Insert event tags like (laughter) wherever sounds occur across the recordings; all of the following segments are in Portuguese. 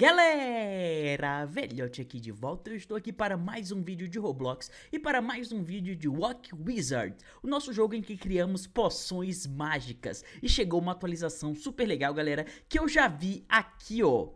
Galera, velhote aqui de volta, eu estou aqui para mais um vídeo de Roblox e para mais um vídeo de Walk Wizard, o nosso jogo em que criamos poções mágicas. E chegou uma atualização super legal, galera, que eu já vi aqui, ó,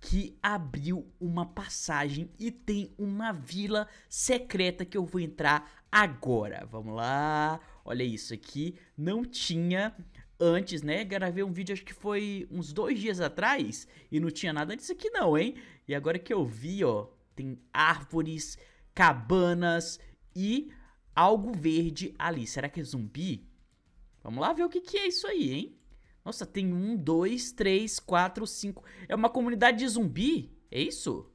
que abriu uma passagem e tem uma vila secreta que eu vou entrar agora. Vamos lá, olha isso aqui, não tinha antes, né? Gravei um vídeo, acho que foi uns dois dias atrás, e não tinha nada disso aqui não, hein? E agora que eu vi, ó, tem árvores, cabanas e algo verde ali. Será que é zumbi? Vamos lá ver o que, que é isso aí, hein? Nossa, tem um, dois, três, quatro, cinco. É uma comunidade de zumbi? É isso?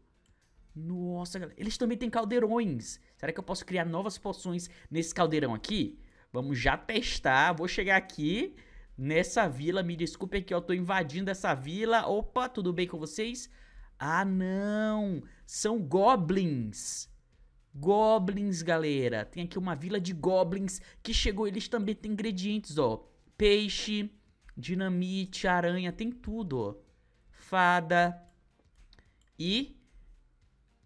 Nossa, galera. Eles também têm caldeirões. Será que eu posso criar novas poções nesse caldeirão aqui? Vamos já testar. Vou chegar aqui nessa vila. Me desculpe aqui, eu tô invadindo essa vila. Opa, tudo bem com vocês? Ah, não! São goblins! Goblins, galera! Tem aqui uma vila de goblins que chegou. Eles também têm ingredientes, ó. Peixe, dinamite, aranha, tem tudo, ó. Fada. E...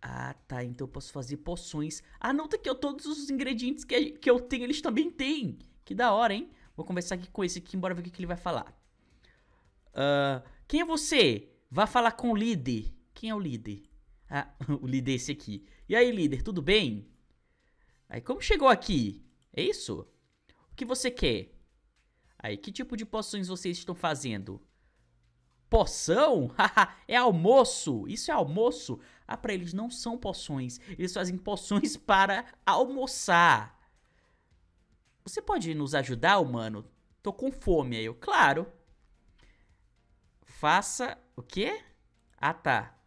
Ah, tá. Então eu posso fazer poções. Ah, não, tá aqui, ó. Todos os ingredientes que, que eu tenho, eles também têm. Que da hora, hein? Vou conversar aqui com esse aqui, bora ver o que, que ele vai falar. Uh, quem é você? Vá falar com o líder. Quem é o líder? Ah, (laughs) o líder é esse aqui. E aí, líder, tudo bem? Aí, como chegou aqui? É isso? O que você quer? Aí, que tipo de poções vocês estão fazendo? Poção? (laughs) é almoço! Isso é almoço? Ah, pra eles não são poções. Eles fazem poções (laughs) para almoçar. Você pode nos ajudar, humano? Tô com fome aí. Eu, claro. Faça o quê? Ah, tá.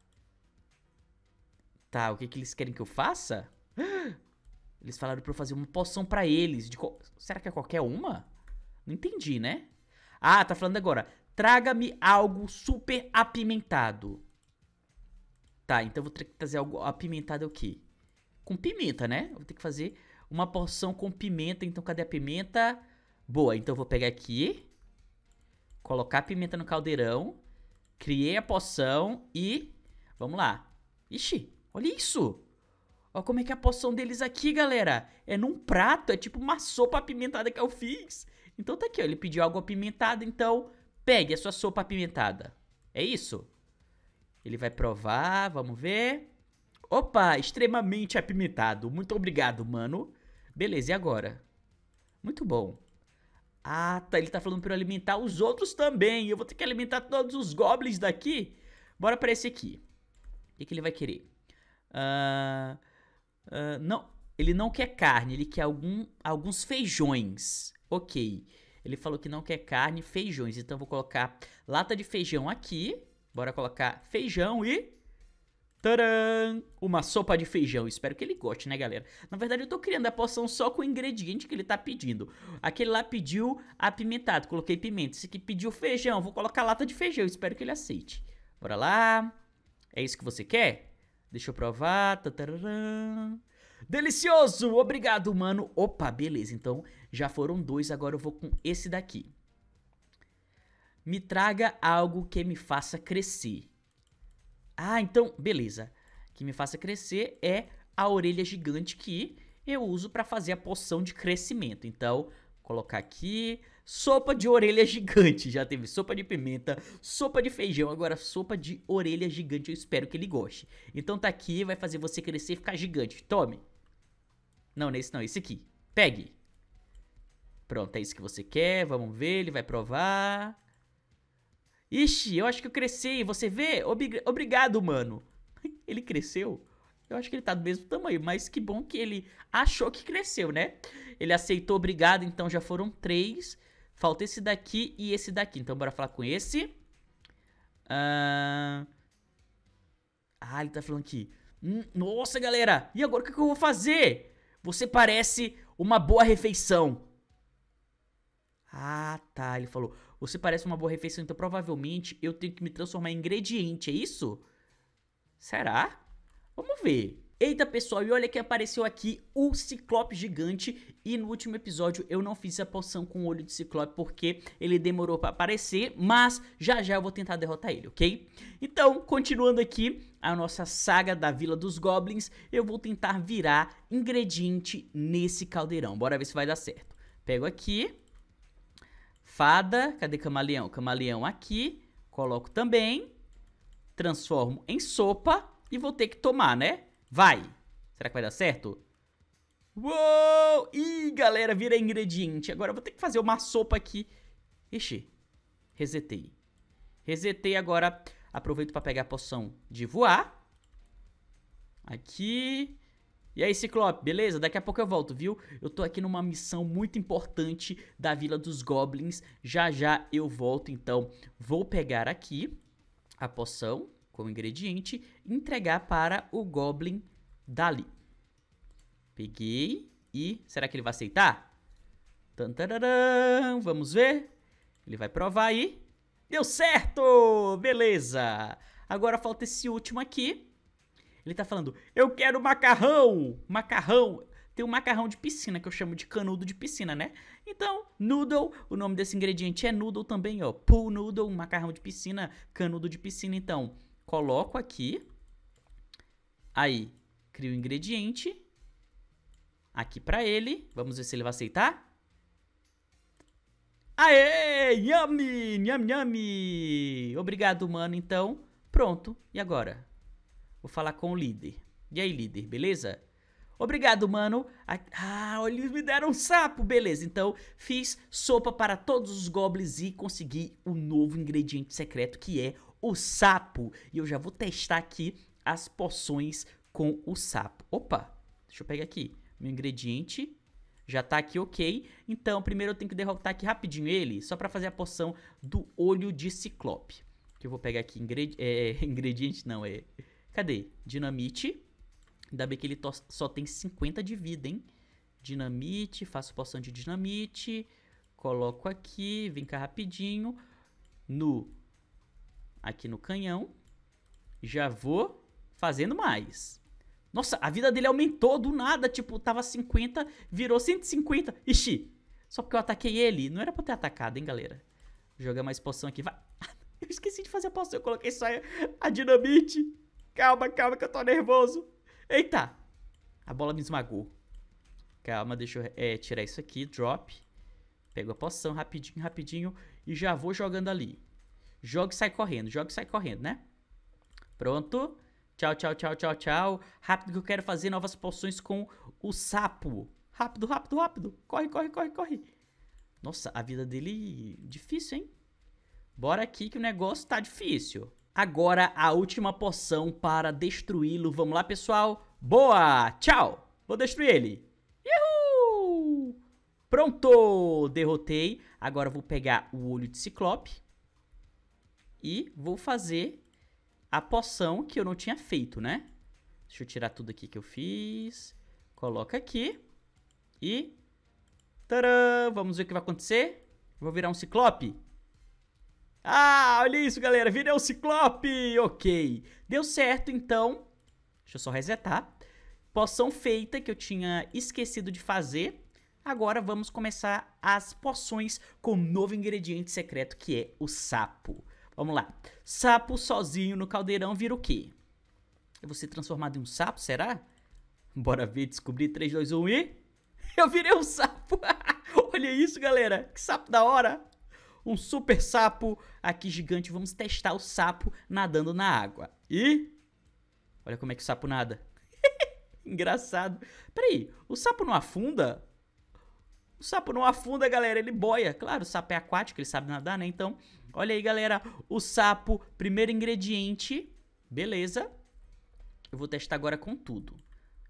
Tá, o que, que eles querem que eu faça? (gasps) Eles falaram pra eu fazer uma poção para eles. De co... Será que é qualquer uma? Não entendi, né? Ah, tá falando agora. Traga-me algo super apimentado. Tá, então eu vou ter que trazer algo apimentado aqui. Com pimenta, né? Eu vou ter que fazer uma porção com pimenta. Então, cadê a pimenta? Boa, então eu vou pegar aqui. Colocar a pimenta no caldeirão. Criei a poção e... Vamos lá. Ixi, olha isso. Olha como é que é a poção deles aqui, galera. É num prato, é tipo uma sopa apimentada que eu fiz. Então tá aqui, ó. Ele pediu algo apimentado, então pegue a sua sopa apimentada. É isso. Ele vai provar, vamos ver. Opa, extremamente apimentado. Muito obrigado, mano. Beleza, e agora? Muito bom. Ah, tá, ele tá falando pra eu alimentar os outros também. Eu vou ter que alimentar todos os goblins daqui. Bora pra esse aqui. O que, que ele vai querer? Uh, uh, não, ele não quer carne, ele quer algum, alguns feijões. Ok. Ele falou que não quer carne, feijões. Então eu vou colocar lata de feijão aqui. Bora colocar feijão e Tcharam! Uma sopa de feijão. Espero que ele goste, né, galera? Na verdade, eu tô criando a poção só com o ingrediente que ele tá pedindo. Aquele lá pediu apimentado, coloquei pimenta. Esse aqui pediu feijão, vou colocar lata de feijão. Espero que ele aceite. Bora lá. É isso que você quer? Deixa eu provar. Tcharam! Delicioso! Obrigado, mano. Opa, beleza. Então, já foram dois. Agora eu vou com esse daqui. Me traga algo que me faça crescer. Ah, então, beleza. O que me faça crescer é a orelha gigante que eu uso para fazer a poção de crescimento. Então, colocar aqui. Sopa de orelha gigante. Já teve sopa de pimenta, sopa de feijão, agora sopa de orelha gigante. Eu espero que ele goste. Então tá aqui, vai fazer você crescer e ficar gigante. Tome. Não, nesse não, esse é é aqui. Pegue. Pronto, é isso que você quer. Vamos ver, ele vai provar. Ixi, eu acho que eu cresci. Você vê? obrigado, mano. (laughs) Ele cresceu? Eu acho que ele tá do mesmo tamanho, mas que bom que ele achou que cresceu, né? Ele aceitou, obrigado, então já foram três. Falta esse daqui e esse daqui. Então bora falar com esse. Ah, ah ele tá falando aqui. Hum, nossa, galera, e agora o que eu vou fazer? Você parece uma boa refeição. Ah, tá, ele falou. Você parece uma boa refeição, então provavelmente eu tenho que me transformar em ingrediente, é isso? Será? Vamos ver. Eita pessoal, e olha que apareceu aqui o Ciclope gigante e no último episódio eu não fiz a poção com o olho de Ciclope porque ele demorou para aparecer, mas já já eu vou tentar derrotar ele, ok? Então, continuando aqui a nossa saga da Vila dos Goblins, eu vou tentar virar ingrediente nesse caldeirão, bora ver se vai dar certo. Pego aqui, Fada, cadê camaleão? Camaleão aqui. Coloco também. Transformo em sopa. E vou ter que tomar, né? Vai! Será que vai dar certo? Uou! Ih, galera, vira ingrediente. Agora eu vou ter que fazer uma sopa aqui. Ixi, resetei. Resetei agora. Aproveito pra pegar a poção de voar. Aqui. E aí, Ciclope, beleza? Daqui a pouco eu volto, viu? Eu tô aqui numa missão muito importante da Vila dos Goblins. Já já eu volto, então vou pegar aqui a poção como ingrediente e entregar para o Goblin dali. Peguei e... Será que ele vai aceitar? Tantararam, vamos ver. Ele vai provar aí. Deu certo! Beleza! Agora falta esse último aqui. Ele tá falando: "Eu quero macarrão, macarrão". Tem um macarrão de piscina que eu chamo de canudo de piscina, né? Então, noodle, o nome desse ingrediente é noodle também, ó. Pool noodle, macarrão de piscina, canudo de piscina. Então, coloco aqui. Aí, crio o ingrediente aqui para ele. Vamos ver se ele vai aceitar. Aê! Yummy! Yummy, yummy! Obrigado, mano. Então, pronto. E agora? Vou falar com o líder. E aí, líder, beleza? Obrigado, mano. Ah, eles me deram um sapo. Beleza, então fiz sopa para todos os goblins e consegui o um novo ingrediente secreto que é o sapo. E eu já vou testar aqui as poções com o sapo. Opa, deixa eu pegar aqui. Meu ingrediente já tá aqui ok. Então, primeiro eu tenho que derrotar aqui rapidinho ele, só para fazer a poção do olho de ciclope. Que eu vou pegar aqui ingrediente... É, (laughs) ingrediente não, é... Cadê? Dinamite. Ainda bem que ele só tem 50 de vida, hein? Dinamite, faço poção de dinamite. Coloco aqui, vem cá rapidinho. No... Aqui no canhão. Já vou fazendo mais. Nossa, a vida dele aumentou do nada. Tipo, tava 50, virou 150. Ixi, só porque eu ataquei ele. Não era pra ter atacado, hein, galera? jogar mais poção aqui. Vai. (laughs) Eu esqueci de fazer a poção. Eu coloquei só a dinamite. Calma, calma que eu tô nervoso. Eita! A bola me esmagou. Calma, deixa eu é, tirar isso aqui. Drop. Pego a poção rapidinho, rapidinho. E já vou jogando ali. Joga e sai correndo, joga e sai correndo, né? Pronto. Tchau, tchau, tchau, tchau, tchau. Rápido que eu quero fazer novas poções com o sapo. Rápido, rápido, rápido. Corre, corre, corre, corre. Nossa, a vida dele difícil, hein? Bora aqui que o negócio tá difícil agora a última poção para destruí-lo. Vamos lá, pessoal. Boa! Tchau! Vou destruir ele. Uhul! Pronto! Derrotei. Agora vou pegar o olho de ciclope. E vou fazer a poção que eu não tinha feito, né? Deixa eu tirar tudo aqui que eu fiz. Coloca aqui. E... Tcharam! Vamos ver o que vai acontecer. Vou virar um ciclope. Ah, olha isso, galera. Virei o Ciclope. Ok. Deu certo, então. Deixa eu só resetar. Poção feita que eu tinha esquecido de fazer. Agora vamos começar as poções com um novo ingrediente secreto que é o sapo. Vamos lá. Sapo sozinho no caldeirão vira o quê? Eu vou ser transformado em um sapo, será? Bora ver, descobrir. 3, 2, 1 e... (laughs) Eu virei um sapo! (laughs) Olha isso, galera! Que sapo da hora! um super sapo aqui gigante. Vamos testar o sapo nadando na água. E... Olha como é que o sapo nada. (laughs) Engraçado. Peraí, o sapo não afunda? O sapo não afunda, galera, ele boia. Claro, o sapo é aquático, ele sabe nadar, né? Então, olha aí, galera, o sapo, primeiro ingrediente. Beleza. Eu vou testar agora com tudo.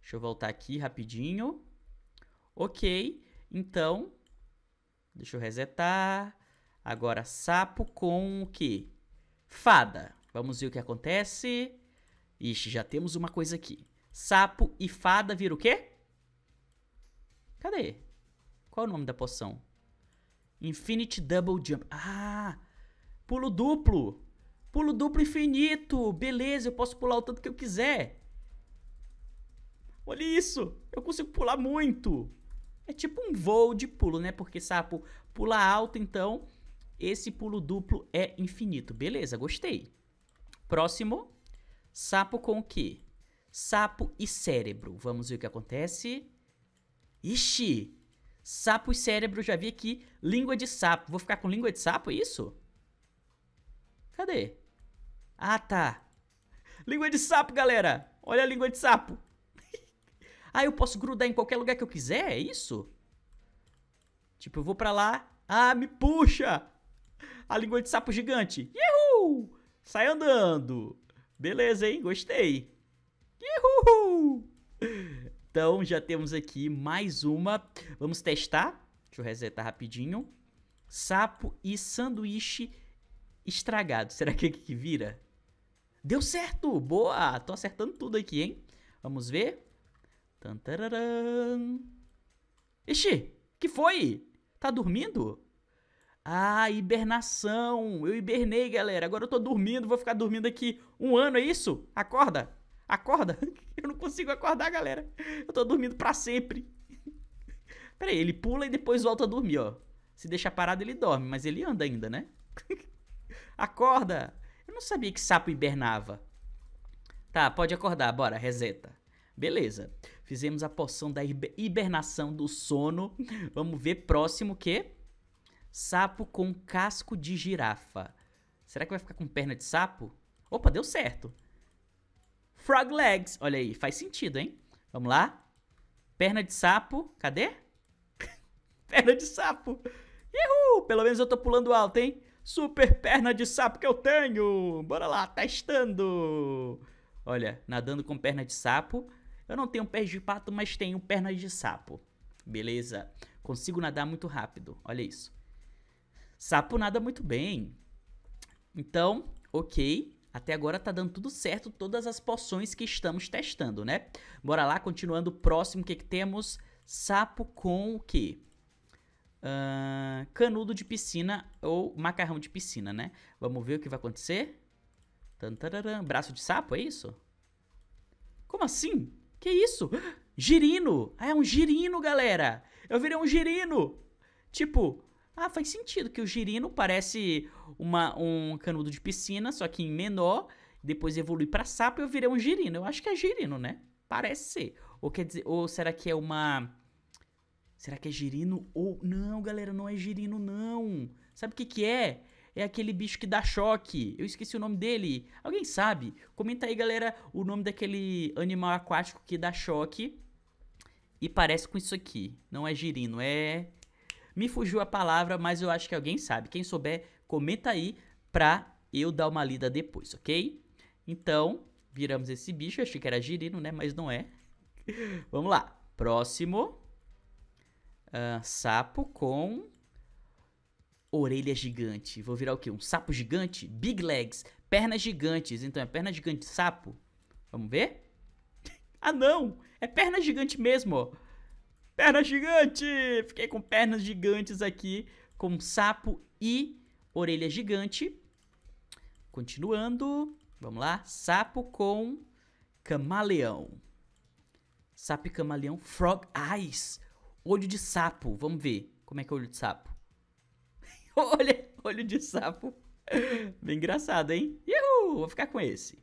Deixa eu voltar aqui rapidinho. Ok, então... Deixa eu resetar. Agora, sapo com o quê? Fada. Vamos ver o que acontece. Ixi, já temos uma coisa aqui. Sapo e fada vira o quê? Cadê? Qual é o nome da poção? Infinity Double Jump. Ah! Pulo duplo! Pulo duplo infinito! Beleza, eu posso pular o tanto que eu quiser. Olha isso! Eu consigo pular muito! É tipo um voo de pulo, né? Porque sapo pula alto, então esse pulo duplo é infinito. Beleza, gostei. Próximo. Sapo com o quê? Sapo e cérebro. Vamos ver o que acontece. Ixi! Sapo e cérebro, já vi aqui. Língua de sapo. Vou ficar com língua de sapo, é isso? Cadê? Ah, tá. Língua de sapo, galera. Olha a língua de sapo. (laughs) ah, eu posso grudar em qualquer lugar que eu quiser, é isso? Tipo, eu vou pra lá. Ah, me puxa! a língua de sapo gigante. Yuhu! Sai andando. Beleza, hein? Gostei. Yuhu! Então já temos aqui mais uma. Vamos testar. Deixa eu resetar rapidinho. Sapo e sanduíche estragado. Será que é que vira? Deu certo! Boa! Tô acertando tudo aqui, hein? Vamos ver. Tantararam. Ixi, que foi? Tá dormindo? Ah, hibernação. Eu hibernei, galera. Agora eu tô dormindo, vou ficar dormindo aqui um ano, é isso? Acorda. Acorda. (laughs) Eu não consigo acordar, galera. Eu tô dormindo para sempre. (laughs) Pera aí, ele pula e depois volta a dormir, ó. Se deixar parado, ele dorme, mas ele anda ainda, né? (laughs) Acorda. Eu não sabia que sapo hibernava. Tá, pode acordar, bora, reseta. Beleza. Fizemos a poção da hibernação do sono. Vamos ver próximo que Sapo com casco de girafa. Será que vai ficar com perna de sapo? Opa, deu certo. Frog legs. Olha aí, faz sentido, hein? Vamos lá. Perna de sapo. Cadê? (laughs) perna de sapo. Uhul! Pelo menos eu tô pulando alto, hein? Super perna de sapo que eu tenho. Bora lá, testando. Olha, nadando com perna de sapo. Eu não tenho pés de pato, mas tenho pernas de sapo. Beleza. Consigo nadar muito rápido. Olha isso. Sapo nada muito bem. Então, ok. Até agora tá dando tudo certo todas as poções que estamos testando, né? Bora lá, continuando próximo, o que, que temos? Sapo com o quê? Uh, canudo de piscina ou macarrão de piscina, né? Vamos ver o que vai acontecer. Tantararam. Braço de sapo, é isso? Como assim? Que isso? (gasps) Girino! Ah, é um girino, galera! Eu virei um girino! Tipo, ah, faz sentido que o girino parece uma, um canudo de piscina, só que em menor, depois evolui para sapo e eu virei um girino. Eu acho que é girino, né? Parece ser. Ou quer dizer, ou será que é uma Será que é girino ou não, galera, não é girino não. Sabe o que que é? É aquele bicho que dá choque. Eu esqueci o nome dele. Alguém sabe? Comenta aí, galera, o nome daquele animal aquático que dá choque. E parece com isso aqui. Não é girino, é me fugiu a palavra, mas eu acho que alguém sabe. Quem souber, comenta aí pra eu dar uma lida depois, ok? Então, viramos esse bicho. achei que era girino, né? Mas não é. (laughs) Vamos lá. Próximo. Uh, sapo com orelha gigante. Vou virar o quê? Um sapo gigante? Big legs. Pernas gigantes. Então, é perna gigante sapo? Vamos ver? (laughs) ah, não! É perna gigante mesmo, ó. Perna gigante! Fiquei com pernas gigantes aqui, com sapo e orelha gigante. Continuando, vamos lá. Sapo com camaleão. Sapo e camaleão, frog eyes. Olho de sapo, vamos ver. Como é que é olho de sapo? (laughs) Olha, olho de sapo. (laughs) Bem engraçado, hein? Uhul, vou ficar com esse.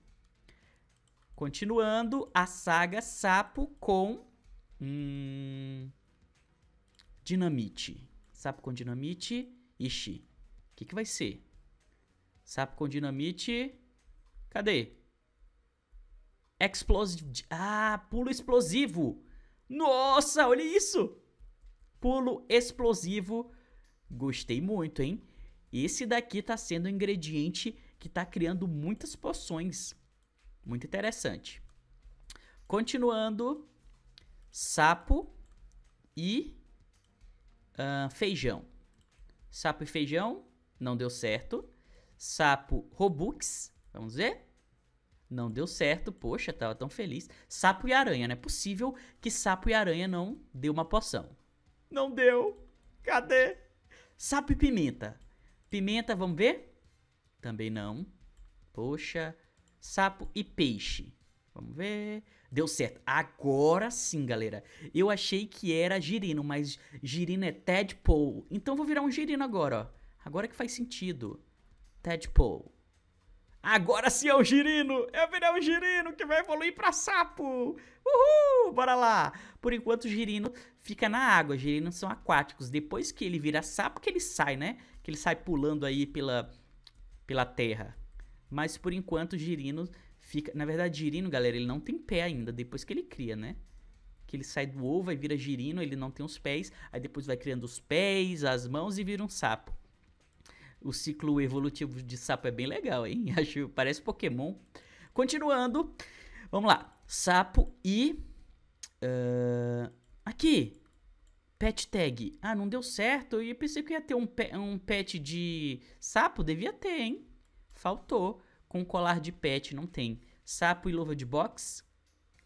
Continuando, a saga sapo com Hum, dinamite. Sapo com dinamite. Ixi. O que, que vai ser? Sapo com dinamite. Cadê? Explosive. Ah, pulo explosivo. Nossa, olha isso. Pulo explosivo. Gostei muito, hein? Esse daqui tá sendo um ingrediente que tá criando muitas poções. Muito interessante. Continuando sapo e uh, feijão. Sapo e feijão não deu certo. Sapo Robux, vamos ver? Não deu certo, poxa, tava tão feliz. Sapo e aranha, não é possível que sapo e aranha não deu uma poção. Não deu, cadê? Sapo e pimenta. Pimenta, vamos ver? Também não. Poxa, sapo e peixe. Vamos ver. Deu certo. Agora sim, galera. Eu achei que era girino, mas girino é tadpole. Então vou virar um girino agora, ó. Agora que faz sentido. Tadpole. Agora sim é o girino. É virar um girino que vai evoluir pra sapo. Uhul, bora lá. Por enquanto o girino fica na água. Girinos são aquáticos. Depois que ele vira sapo que ele sai, né? Que ele sai pulando aí pela, pela terra. Mas por enquanto o Girino Fica, na verdade, girino, galera, ele não tem pé ainda, depois que ele cria, né? Que ele sai do ovo, e vira girino, ele não tem os pés, aí depois vai criando os pés, as mãos e vira um sapo. O ciclo evolutivo de sapo é bem legal, hein? (laughs) Acho, parece Pokémon. Continuando, vamos lá. Sapo e... Uh, aqui, pet tag. Ah, não deu certo, eu pensei que ia ter um, pe um pet de sapo, devia ter, hein? Faltou com colar de pet não tem. Sapo e luva de box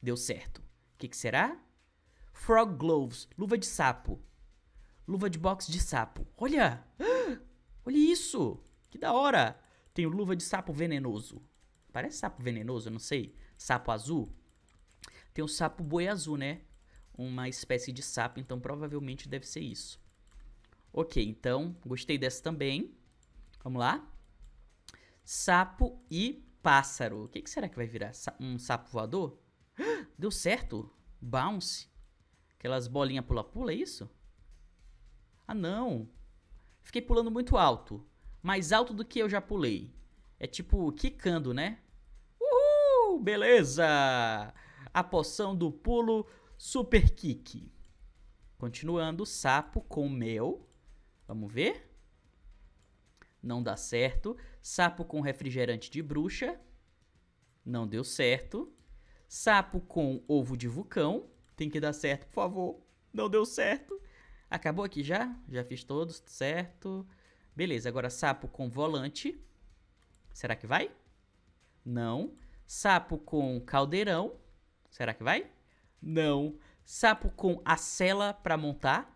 Deu certo. O que, que será? Frog gloves, luva de sapo. Luva de box de sapo. Olha! (gasps) Olha isso! Que da hora! Tem luva de sapo venenoso. Parece sapo venenoso, eu não sei. Sapo azul. Tem o sapo boi azul, né? Uma espécie de sapo, então provavelmente deve ser isso. Ok, então, gostei dessa também. Vamos lá sapo e pássaro. O que, que será que vai virar? Um sapo voador? (gasps) Deu certo! Bounce. Aquelas bolinhas pula-pula, é isso? Ah, não. Fiquei pulando muito alto. Mais alto do que eu já pulei. É tipo quicando, né? Uhul! Beleza! A poção do pulo super kick. Continuando, sapo com mel. Vamos ver? não dá certo. Sapo com refrigerante de bruxa, não deu certo. Sapo com ovo de vulcão, tem que dar certo, por favor. Não deu certo. Acabou aqui já? Já fiz todos, certo. Beleza, agora sapo com volante. Será que vai? Não. Sapo com caldeirão. Será que vai? Não. Sapo com a cela para montar.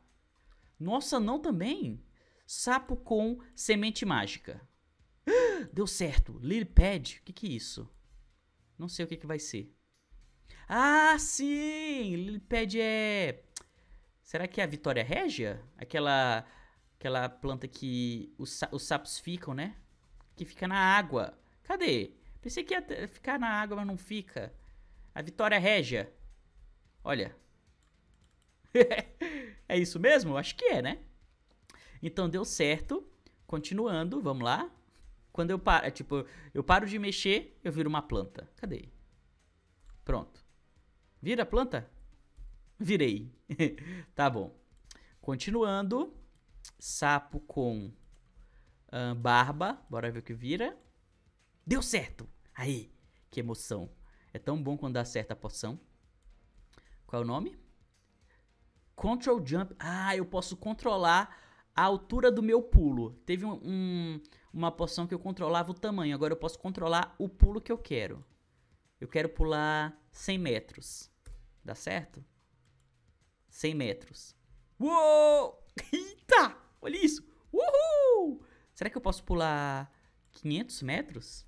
Nossa, não também. Sapo com semente mágica. (gasps) Deu certo. Lilipad? O que, que é isso? Não sei o que, que vai ser. Ah, sim! Lilipad é... Será que é a Vitória Régia? Aquela aquela planta que os, os sapos ficam, né? Que fica na água. Cadê? Pensei que ia ficar na água, mas não fica. A Vitória Régia. Olha. (laughs) é isso mesmo? Acho que é, né? Então deu certo. Continuando, vamos lá. Quando eu paro, é, tipo, eu paro de mexer, eu viro uma planta. Cadê? Pronto. Vira planta? Virei. (laughs) tá bom. Continuando. Sapo com uh, barba. Bora ver o que vira. Deu certo! Aí, que emoção. É tão bom quando dá certa poção. Qual é o nome? Control Jump. Ah, eu posso controlar a altura do meu pulo. Teve um, um, uma poção que eu controlava o tamanho, agora eu posso controlar o pulo que eu quero. Eu quero pular 100 metros. Dá certo? 100 metros. Uou! (laughs) Eita! Olha isso! Uhul! Será que eu posso pular 500 metros?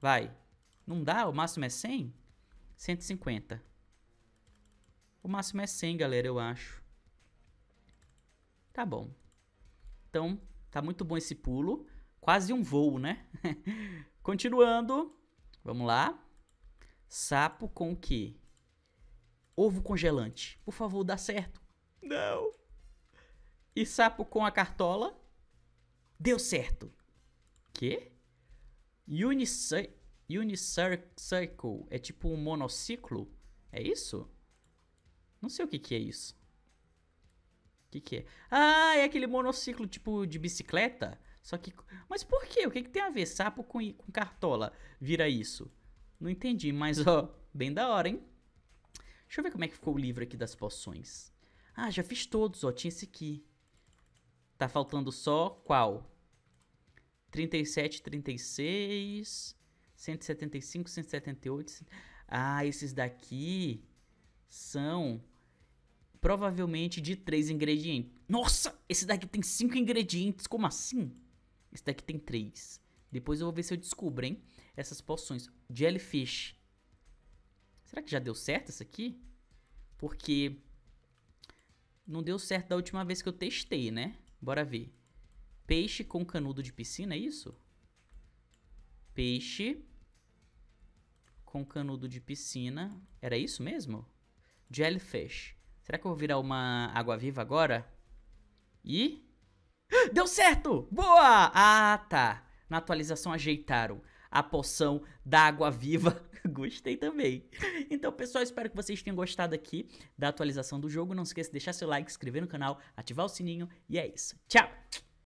Vai. Não dá? O máximo é 100? 150. O máximo é 100, galera, eu acho. Tá bom. Então, tá muito bom esse pulo. Quase um voo, né? (laughs) Continuando. Vamos lá. Sapo com o quê? Ovo congelante. Por favor, dá certo. Não. E sapo com a cartola? Deu certo. Quê? Unici Unicycle. É tipo um monociclo? É isso? Não sei o que, que é isso que, que é? Ah, é aquele monociclo tipo de bicicleta? Só que. Mas por quê? O que, que tem a ver? Sapo com, com cartola vira isso? Não entendi, mas ó, bem da hora, hein? Deixa eu ver como é que ficou o livro aqui das poções. Ah, já fiz todos, ó. Tinha esse aqui. Tá faltando só qual? 37, 36, 175, 178. Ah, esses daqui são provavelmente de três ingredientes. Nossa, esse daqui tem cinco ingredientes, como assim? Esse daqui tem três. Depois eu vou ver se eu descubro, hein? Essas poções. Jellyfish. Será que já deu certo isso aqui? Porque não deu certo da última vez que eu testei, né? Bora ver. Peixe com canudo de piscina, é isso? Peixe com canudo de piscina. Era isso mesmo? Jellyfish. Será que eu vou virar uma água-viva agora? E... (gasps) Deu certo! Boa! Ah, tá. Na atualização ajeitaram a poção da água viva. (laughs) Gostei também. Então, pessoal, espero que vocês tenham gostado aqui da atualização do jogo. Não se esqueça de deixar seu like, se inscrever no canal, ativar o sininho e é isso. Tchau!